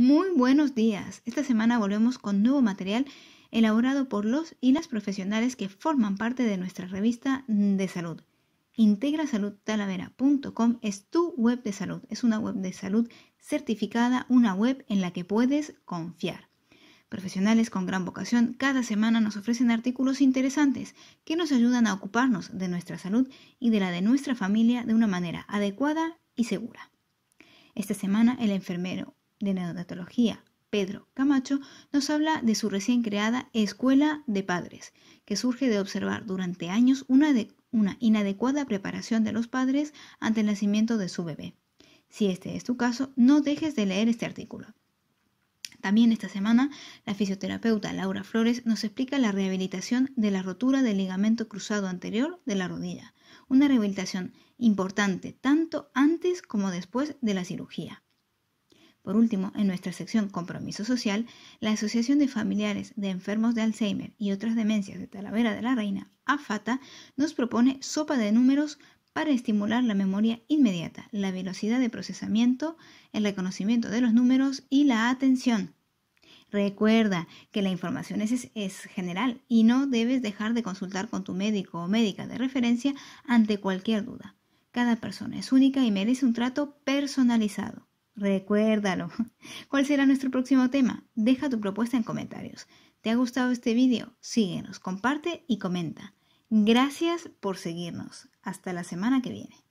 Muy buenos días. Esta semana volvemos con nuevo material elaborado por los y las profesionales que forman parte de nuestra revista de salud. Integrasaludtalavera.com es tu web de salud. Es una web de salud certificada, una web en la que puedes confiar. Profesionales con gran vocación cada semana nos ofrecen artículos interesantes que nos ayudan a ocuparnos de nuestra salud y de la de nuestra familia de una manera adecuada y segura. Esta semana el enfermero de neonatología, Pedro Camacho, nos habla de su recién creada Escuela de Padres, que surge de observar durante años una, una inadecuada preparación de los padres ante el nacimiento de su bebé. Si este es tu caso, no dejes de leer este artículo. También esta semana, la fisioterapeuta Laura Flores nos explica la rehabilitación de la rotura del ligamento cruzado anterior de la rodilla, una rehabilitación importante tanto antes como después de la cirugía. Por último, en nuestra sección Compromiso Social, la Asociación de Familiares de Enfermos de Alzheimer y otras demencias de Talavera de la Reina, AFATA, nos propone sopa de números para estimular la memoria inmediata, la velocidad de procesamiento, el reconocimiento de los números y la atención. Recuerda que la información es, general y no debes dejar de consultar con tu médico o médica de referencia ante cualquier duda. Cada persona es única y merece un trato personalizado. Recuérdalo. ¿Cuál será nuestro próximo tema? Deja tu propuesta en comentarios. ¿Te ha gustado este vídeo? Síguenos, comparte y comenta. Gracias por seguirnos. Hasta la semana que viene.